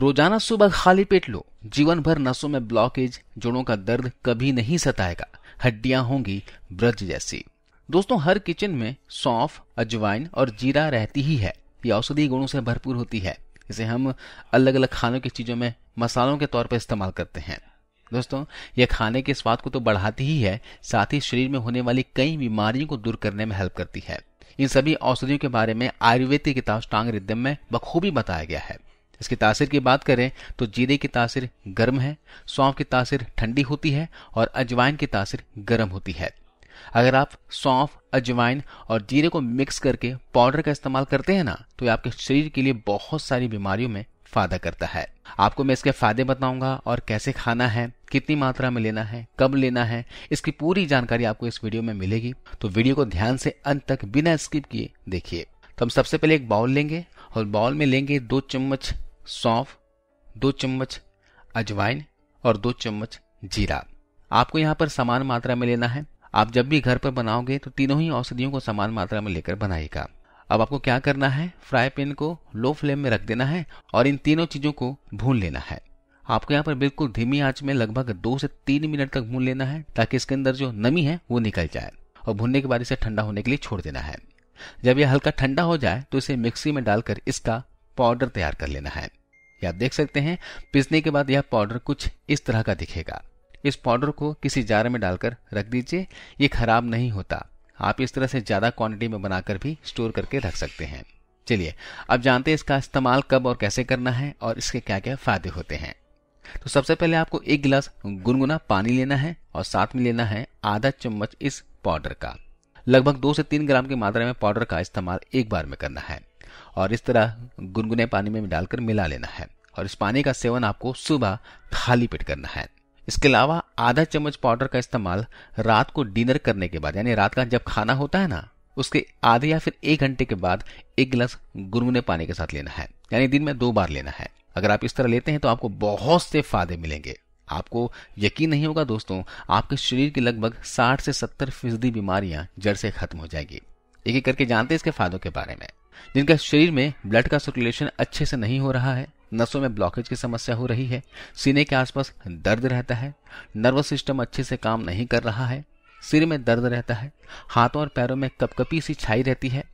रोजाना सुबह खाली पेट लो जीवन भर नसों में ब्लॉकेज जोड़ों का दर्द कभी नहीं सताएगा हड्डियां होंगी ब्रज जैसी दोस्तों हर किचन में सौंफ अजवाइन और जीरा रहती ही है ये औषधि गुणों से भरपूर होती है इसे हम अलग अलग खानों की चीजों में मसालों के तौर पर इस्तेमाल करते हैं दोस्तों यह खाने के स्वाद को तो बढ़ाती ही है साथ ही शरीर में होने वाली कई बीमारियों को दूर करने में हेल्प करती है इन सभी औषधियों के बारे में आयुर्वेद किताब स्टांग रिद्यम में बखूबी बताया गया है इसकी तासीर की बात करें तो जीरे की तासीर गर्म है सौंफ की तासीर ठंडी होती है और अजवाइन की तासीर गर्म होती है अगर आप सौंफ अजवाइन और जीरे को मिक्स करके पाउडर का इस्तेमाल करते हैं ना तो ये आपके शरीर के लिए बहुत सारी बीमारियों में फायदा करता है आपको मैं इसके फायदे बताऊंगा और कैसे खाना है कितनी मात्रा में लेना है कब लेना है इसकी पूरी जानकारी आपको इस वीडियो में मिलेगी तो वीडियो को ध्यान से अंत तक बिना स्किप किए देखिए तो हम सबसे पहले एक बाउल लेंगे और बाउल में लेंगे दो चम्मच सौंफ दो चम्मच अजवाइन और दो चम्मच जीरा आपको यहाँ पर समान मात्रा में लेना है आप जब भी घर पर बनाओगे तो तीनों ही औषधियों को समान मात्रा में लेकर बनाएगा अब आपको क्या करना है फ्राई पैन को लो फ्लेम में रख देना है और इन तीनों चीजों को भून लेना है आपको यहाँ पर बिल्कुल धीमी आंच में लगभग दो से तीन मिनट तक भून लेना है ताकि इसके अंदर जो नमी है वो निकल जाए और भूनने के बाद इसे ठंडा होने के लिए छोड़ देना है जब यह हल्का ठंडा हो जाए तो इसे मिक्सी में डालकर इसका पाउडर तैयार कर लेना है या देख सकते हैं पिसने के बाद यह पाउडर कुछ इस तरह का दिखेगा इस पाउडर को किसी जार में डालकर रख दीजिए ये खराब नहीं होता आप इस तरह से ज़्यादा क्वांटिटी में बनाकर भी स्टोर करके रख सकते हैं चलिए अब जानते हैं इसका इस्तेमाल कब और कैसे करना है और इसके क्या क्या फायदे होते हैं तो सबसे पहले आपको एक गिलास गुनगुना पानी लेना है और साथ में लेना है आधा चम्मच इस पाउडर का लगभग दो से तीन ग्राम की मात्रा में पाउडर का इस्तेमाल एक बार में करना है और इस तरह गुनगुने पानी में डालकर मिला लेना है और इस पानी का सेवन आपको सुबह खाली पेट करना है इसके अलावा आधा चम्मच पाउडर का इस्तेमाल रात को डिनर करने के बाद यानी रात का जब खाना होता है ना उसके आधे या फिर एक घंटे के बाद एक गिलास गुनगुने पानी के साथ लेना है यानी दिन में दो बार लेना है अगर आप इस तरह लेते हैं तो आपको बहुत से फायदे मिलेंगे आपको यकीन नहीं होगा दोस्तों आपके शरीर की लगभग 60 से 70 फीसदी बीमारियां जड़ से खत्म हो जाएगी एक एक करके जानते हैं इसके फायदों के बारे में जिनका शरीर में ब्लड का सर्कुलेशन अच्छे से नहीं हो रहा है नसों में ब्लॉकेज की समस्या हो रही है सीने के आसपास दर्द रहता है नर्वस सिस्टम अच्छे से काम नहीं कर रहा है सिर में दर्द रहता है हाथों और पैरों में कपकपी सी छाई रहती है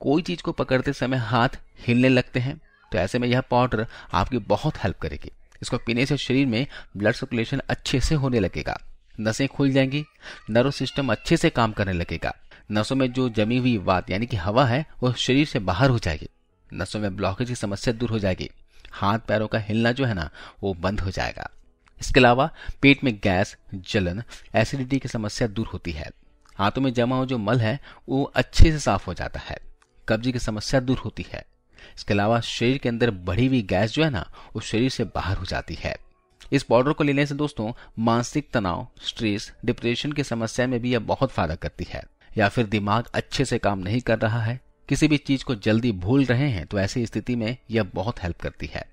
कोई चीज को पकड़ते समय हाथ हिलने लगते हैं तो ऐसे में यह पाउडर आपकी बहुत हेल्प करेगी इसको पीने से शरीर में ब्लड सर्कुलेशन अच्छे से होने लगेगा नसें खुल जाएंगी नर्व सिस्टम अच्छे से काम करने लगेगा नसों में जो जमी हुई वात यानी कि हवा है वह शरीर से बाहर हो जाएगी नसों में ब्लॉकेज की समस्या दूर हो जाएगी हाथ पैरों का हिलना जो है ना वो बंद हो जाएगा इसके अलावा पेट में गैस जलन एसिडिटी की समस्या दूर होती है हाथों में जमा हुआ जो मल है वो अच्छे से साफ हो जाता है कब्जी की समस्या दूर होती है इसके अलावा शरीर के अंदर बढ़ी हुई गैस जो है ना वो शरीर से बाहर हो जाती है इस पाउडर को लेने से दोस्तों मानसिक तनाव स्ट्रेस डिप्रेशन की समस्या में भी यह बहुत फायदा करती है या फिर दिमाग अच्छे से काम नहीं कर रहा है किसी भी चीज को जल्दी भूल रहे हैं तो ऐसी स्थिति में यह बहुत हेल्प करती है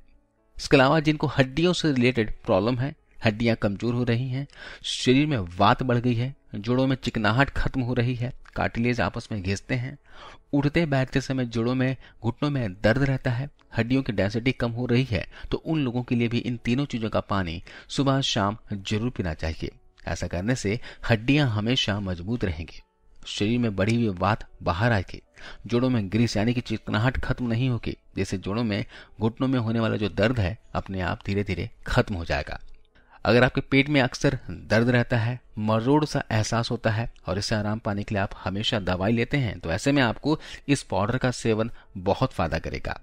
इसके अलावा जिनको हड्डियों से रिलेटेड प्रॉब्लम है हड्डियां कमजोर हो रही हैं शरीर में वात बढ़ गई है जोड़ों में चिकनाहट खत्म हो रही है कार्टिलेज आपस में घिसते हैं उठते बैठते समय जोड़ों में घुटनों में दर्द रहता है हड्डियों की डेंसिटी कम हो रही है तो उन लोगों के लिए भी इन तीनों चीजों का पानी सुबह शाम जरूर पीना चाहिए ऐसा करने से हड्डियां हमेशा मजबूत रहेंगी शरीर में बढ़ी हुई बात बाहर आ के जोड़ों में ग्रीस यानी कि चिकनाहट खत्म नहीं होगी जैसे जोड़ों में घुटनों में होने वाला जो दर्द है अपने आप धीरे धीरे खत्म हो जाएगा अगर आपके पेट में अक्सर दर्द रहता है मरोड़ सा एहसास होता है और इससे आराम पाने के लिए आप हमेशा दवाई लेते हैं तो ऐसे में आपको इस पाउडर का सेवन बहुत फायदा करेगा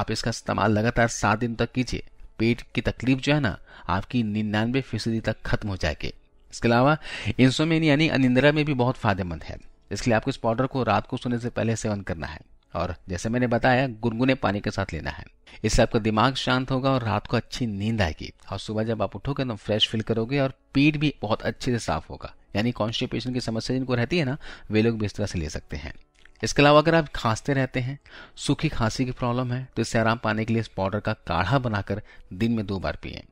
आप इसका इस्तेमाल लगातार सात दिन तक कीजिए पेट की तकलीफ जो है ना आपकी निन्यानवे फीसदी तक खत्म हो जाएगी इसके अलावा इंसोमेन यानी अनिंद्रा में भी बहुत फायदेमंद है इसलिए आपको इस पाउडर को रात को सोने से पहले सेवन करना है और जैसे मैंने बताया गुनगुने पानी के साथ लेना है इससे आपका दिमाग शांत होगा और रात को अच्छी नींद आएगी और सुबह जब आप उठोगे तो फ्रेश फील करोगे और पीठ भी बहुत अच्छे से साफ होगा यानी कॉन्स्टिपेशन की समस्या जिनको रहती है ना वे लोग भी इस तरह से ले सकते हैं इसके अलावा अगर आप खांसते रहते हैं सूखी खांसी की प्रॉब्लम है तो इससे आराम पाने के लिए इस पाउडर का काढ़ा बनाकर दिन में दो बार पिए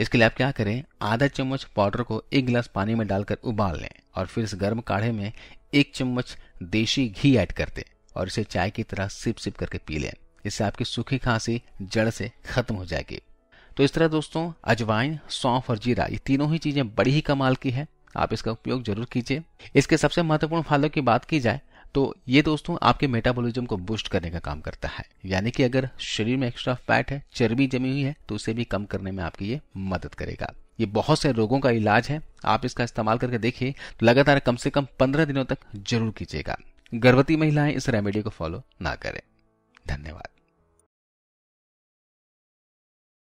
इसके लिए आप क्या करें आधा चम्मच पाउडर को एक गिलास पानी में डालकर उबाल लें और फिर इस गर्म काढ़े में एक चम्मच देशी घी ऐड कर दें और इसे चाय की तरह सिप सिप करके पी लें इससे आपकी सूखी खांसी जड़ से खत्म हो जाएगी तो इस तरह दोस्तों अजवाइन सौंफ और जीरा ये तीनों ही चीजें बड़ी ही कमाल की है आप इसका उपयोग जरूर कीजिए इसके सबसे महत्वपूर्ण फायदों की बात की जाए तो ये दोस्तों आपके मेटाबॉलिज्म को बूस्ट करने का काम करता है यानी कि अगर शरीर में एक्स्ट्रा फैट है चर्बी जमी हुई है तो उसे भी कम करने में आपकी ये मदद करेगा ये बहुत से रोगों का इलाज है आप इसका इस्तेमाल करके देखिए तो लगातार कम से कम पंद्रह दिनों तक जरूर कीजिएगा गर्भवती महिलाएं इस रेमेडी को फॉलो ना करें धन्यवाद